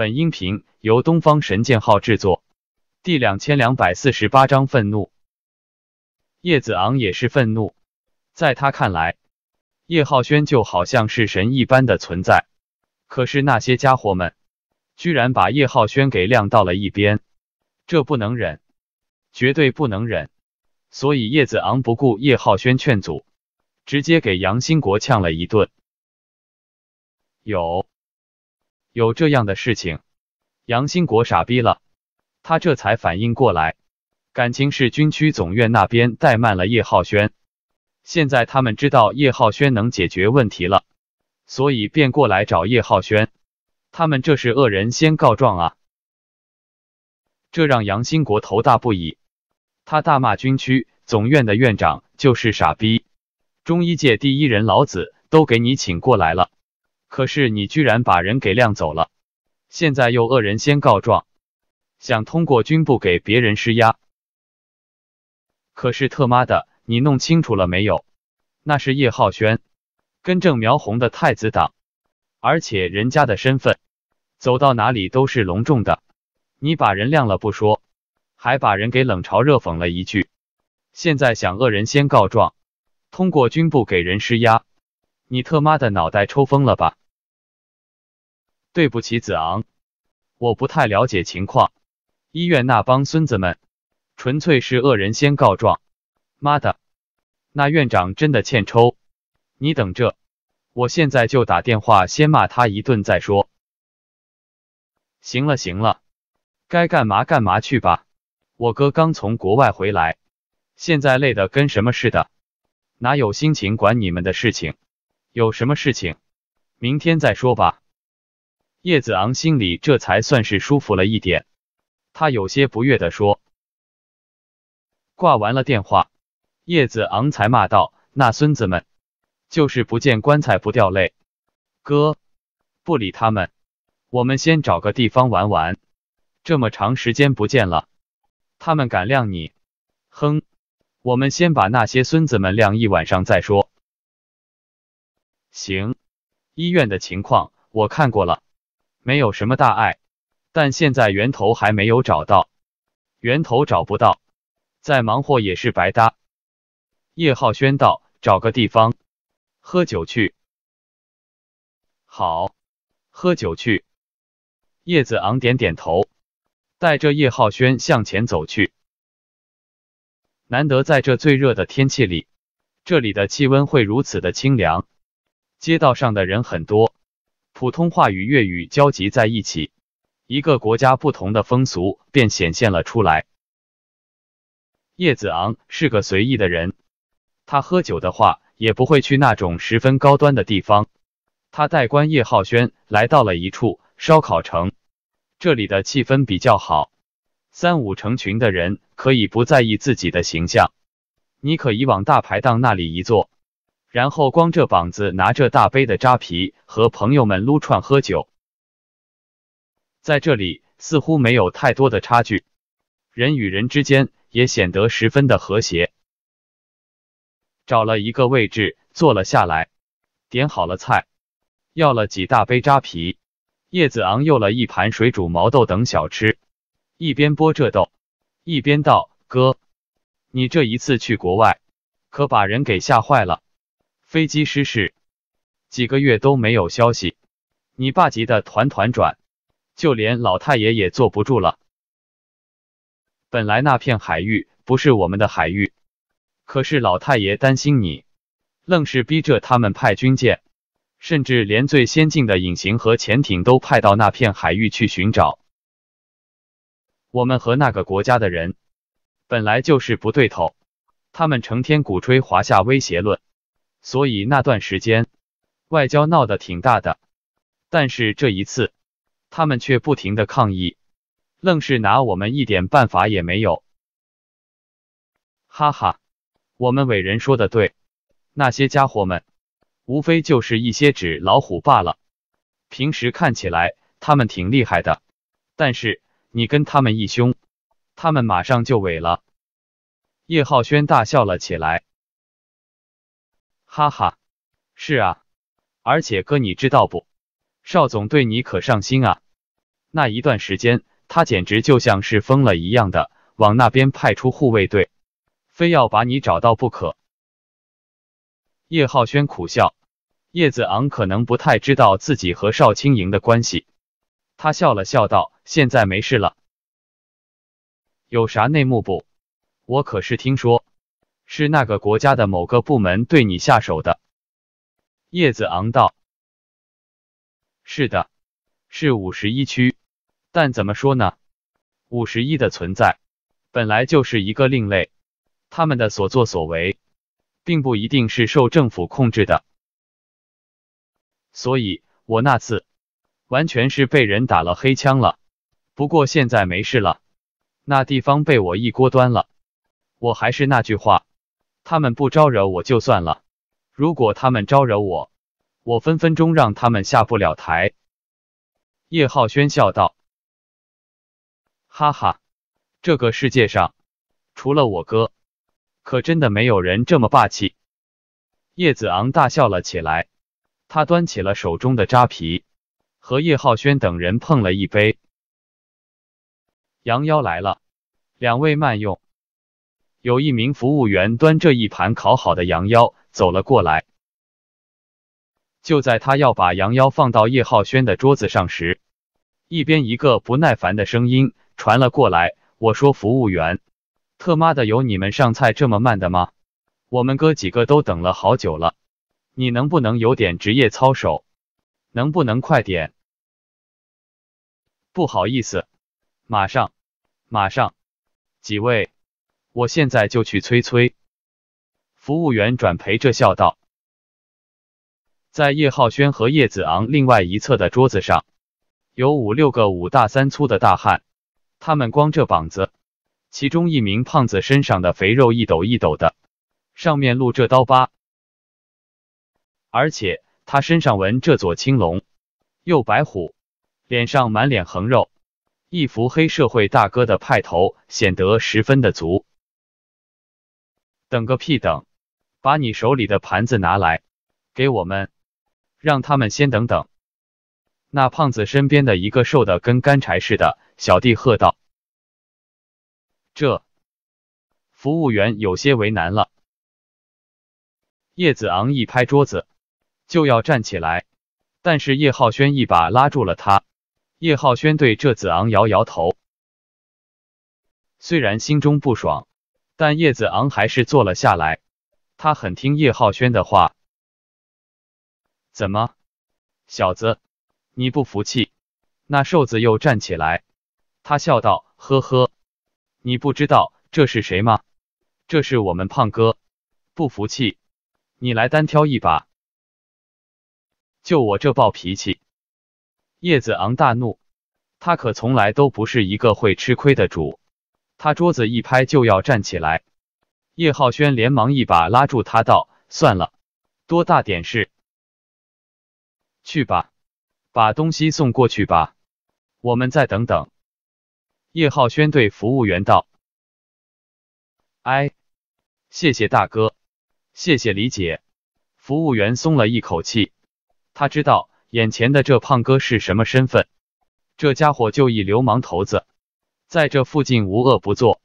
本音频由东方神剑号制作，第两千两百四十八章愤怒。叶子昂也是愤怒，在他看来，叶浩轩就好像是神一般的存在，可是那些家伙们居然把叶浩轩给晾到了一边，这不能忍，绝对不能忍，所以叶子昂不顾叶浩轩劝阻，直接给杨新国呛了一顿。有。有这样的事情，杨新国傻逼了。他这才反应过来，感情是军区总院那边怠慢了叶浩轩。现在他们知道叶浩轩能解决问题了，所以便过来找叶浩轩。他们这是恶人先告状啊！这让杨新国头大不已，他大骂军区总院的院长就是傻逼，中医界第一人老子都给你请过来了。可是你居然把人给晾走了，现在又恶人先告状，想通过军部给别人施压。可是特妈的，你弄清楚了没有？那是叶浩轩，根正苗红的太子党，而且人家的身份，走到哪里都是隆重的。你把人晾了不说，还把人给冷嘲热讽了一句，现在想恶人先告状，通过军部给人施压。你特妈的脑袋抽风了吧？对不起，子昂，我不太了解情况。医院那帮孙子们，纯粹是恶人先告状。妈的，那院长真的欠抽。你等着，我现在就打电话先骂他一顿再说。行了行了，该干嘛干嘛去吧。我哥刚从国外回来，现在累的跟什么似的，哪有心情管你们的事情。有什么事情，明天再说吧。叶子昂心里这才算是舒服了一点。他有些不悦的说：“挂完了电话，叶子昂才骂道：‘那孙子们，就是不见棺材不掉泪。’哥，不理他们，我们先找个地方玩玩。这么长时间不见了，他们敢晾你？哼！我们先把那些孙子们晾一晚上再说。”行，医院的情况我看过了，没有什么大碍，但现在源头还没有找到，源头找不到，再忙活也是白搭。叶浩轩道：“找个地方喝酒去。”好，喝酒去。叶子昂点点头，带着叶浩轩向前走去。难得在这最热的天气里，这里的气温会如此的清凉。街道上的人很多，普通话与粤语交集在一起，一个国家不同的风俗便显现了出来。叶子昂是个随意的人，他喝酒的话也不会去那种十分高端的地方。他带官叶浩轩来到了一处烧烤城，这里的气氛比较好，三五成群的人可以不在意自己的形象，你可以往大排档那里一坐。然后光着膀子拿着大杯的扎啤和朋友们撸串喝酒，在这里似乎没有太多的差距，人与人之间也显得十分的和谐。找了一个位置坐了下来，点好了菜，要了几大杯扎啤，叶子昂又了一盘水煮毛豆等小吃，一边剥着豆，一边道：“哥，你这一次去国外，可把人给吓坏了。”飞机失事，几个月都没有消息，你爸急得团团转，就连老太爷也坐不住了。本来那片海域不是我们的海域，可是老太爷担心你，愣是逼着他们派军舰，甚至连最先进的隐形核潜艇都派到那片海域去寻找。我们和那个国家的人本来就是不对头，他们成天鼓吹华夏威胁论。所以那段时间，外交闹得挺大的，但是这一次，他们却不停的抗议，愣是拿我们一点办法也没有。哈哈，我们伟人说的对，那些家伙们，无非就是一些纸老虎罢了。平时看起来他们挺厉害的，但是你跟他们一凶，他们马上就萎了。叶浩轩大笑了起来。哈哈，是啊，而且哥，你知道不？邵总对你可上心啊，那一段时间，他简直就像是疯了一样的往那边派出护卫队，非要把你找到不可。叶浩轩苦笑，叶子昂可能不太知道自己和邵青莹的关系，他笑了笑道：“现在没事了，有啥内幕不？我可是听说。”是那个国家的某个部门对你下手的，叶子昂道：“是的，是五十一区，但怎么说呢？五十一的存在本来就是一个另类，他们的所作所为并不一定是受政府控制的。所以，我那次完全是被人打了黑枪了。不过现在没事了，那地方被我一锅端了。我还是那句话。”他们不招惹我就算了，如果他们招惹我，我分分钟让他们下不了台。叶浩轩笑道：“哈哈，这个世界上，除了我哥，可真的没有人这么霸气。”叶子昂大笑了起来，他端起了手中的扎啤，和叶浩轩等人碰了一杯。羊妖来了，两位慢用。有一名服务员端着一盘烤好的羊腰走了过来。就在他要把羊腰放到叶浩轩的桌子上时，一边一个不耐烦的声音传了过来：“我说，服务员，特妈的有你们上菜这么慢的吗？我们哥几个都等了好久了，你能不能有点职业操守？能不能快点？”不好意思，马上，马上，几位。我现在就去催催。服务员转陪着笑道。在叶浩轩和叶子昂另外一侧的桌子上，有五六个五大三粗的大汉，他们光着膀子，其中一名胖子身上的肥肉一抖一抖的，上面露着刀疤，而且他身上纹着左青龙，右白虎，脸上满脸横肉，一副黑社会大哥的派头，显得十分的足。等个屁！等，把你手里的盘子拿来，给我们，让他们先等等。那胖子身边的一个瘦的跟干柴似的小弟喝道：“这。”服务员有些为难了。叶子昂一拍桌子，就要站起来，但是叶浩轩一把拉住了他。叶浩轩对这子昂摇摇头，虽然心中不爽。但叶子昂还是坐了下来，他很听叶浩轩的话。怎么，小子，你不服气？那瘦子又站起来，他笑道：“呵呵，你不知道这是谁吗？这是我们胖哥。不服气，你来单挑一把。就我这暴脾气！”叶子昂大怒，他可从来都不是一个会吃亏的主。他桌子一拍，就要站起来。叶浩轩连忙一把拉住他，道：“算了，多大点事？去吧，把东西送过去吧。我们再等等。”叶浩轩对服务员道：“哎，谢谢大哥，谢谢李姐。”服务员松了一口气，他知道眼前的这胖哥是什么身份，这家伙就一流氓头子。在这附近无恶不作。